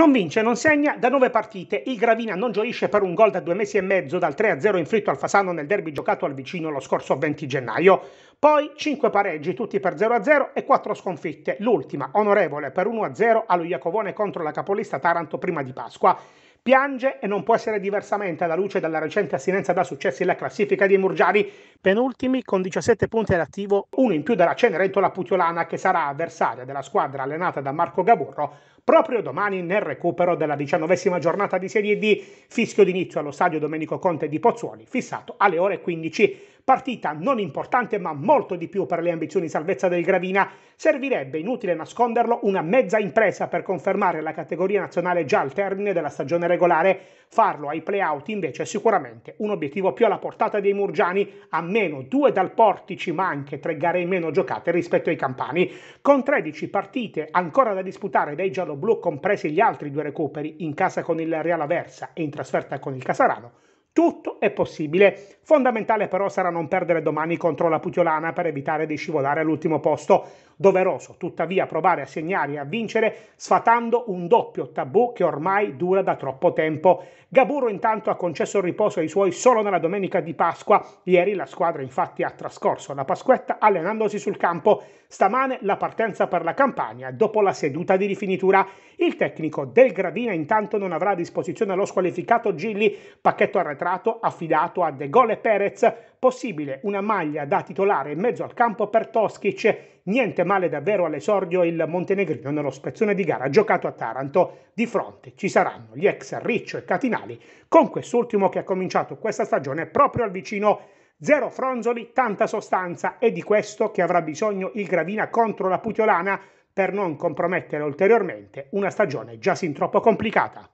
Non vince, non segna da nove partite. Il Gravina non gioisce per un gol da due mesi e mezzo dal 3-0 inflitto al Fasano nel derby giocato al vicino lo scorso 20 gennaio. Poi 5 pareggi, tutti per 0-0 e 4 sconfitte. L'ultima, onorevole, per 1-0 allo Iacovone contro la capolista Taranto prima di Pasqua. Piange e non può essere diversamente alla luce della recente assinenza da successi nella classifica di Murgiani, penultimi con 17 punti all'attivo, uno in più della Cenerentola Putiolana che sarà avversaria della squadra allenata da Marco Gaburro proprio domani nel recupero della diciannovesima giornata di Serie D, fischio d'inizio allo stadio Domenico Conte di Pozzuoli, fissato alle ore 15 partita non importante ma molto di più per le ambizioni di salvezza del Gravina, servirebbe, inutile nasconderlo, una mezza impresa per confermare la categoria nazionale già al termine della stagione regolare. Farlo ai play-out invece è sicuramente un obiettivo più alla portata dei Murgiani, a meno due dal Portici ma anche tre gare in meno giocate rispetto ai Campani, con 13 partite ancora da disputare dai gialloblu compresi gli altri due recuperi in casa con il Real Aversa e in trasferta con il Casarano, tutto è possibile. Fondamentale però sarà non perdere domani contro la Putiolana per evitare di scivolare all'ultimo posto. Doveroso tuttavia provare a segnare e a vincere sfatando un doppio tabù che ormai dura da troppo tempo. Gaburro intanto ha concesso il riposo ai suoi solo nella domenica di Pasqua. Ieri la squadra infatti ha trascorso la Pasquetta allenandosi sul campo. Stamane la partenza per la campagna dopo la seduta di rifinitura. Il tecnico del Gravina intanto non avrà a disposizione lo squalificato Gilli, pacchetto arretrato a affidato a De Gole Perez, possibile una maglia da titolare in mezzo al campo per Toskic, niente male davvero all'esordio il montenegrino nello spezzone di gara giocato a Taranto. Di fronte ci saranno gli ex Riccio e Catinali, con quest'ultimo che ha cominciato questa stagione proprio al vicino Zero fronzoli, tanta sostanza e di questo che avrà bisogno il Gravina contro la Putiolana per non compromettere ulteriormente una stagione già sin troppo complicata.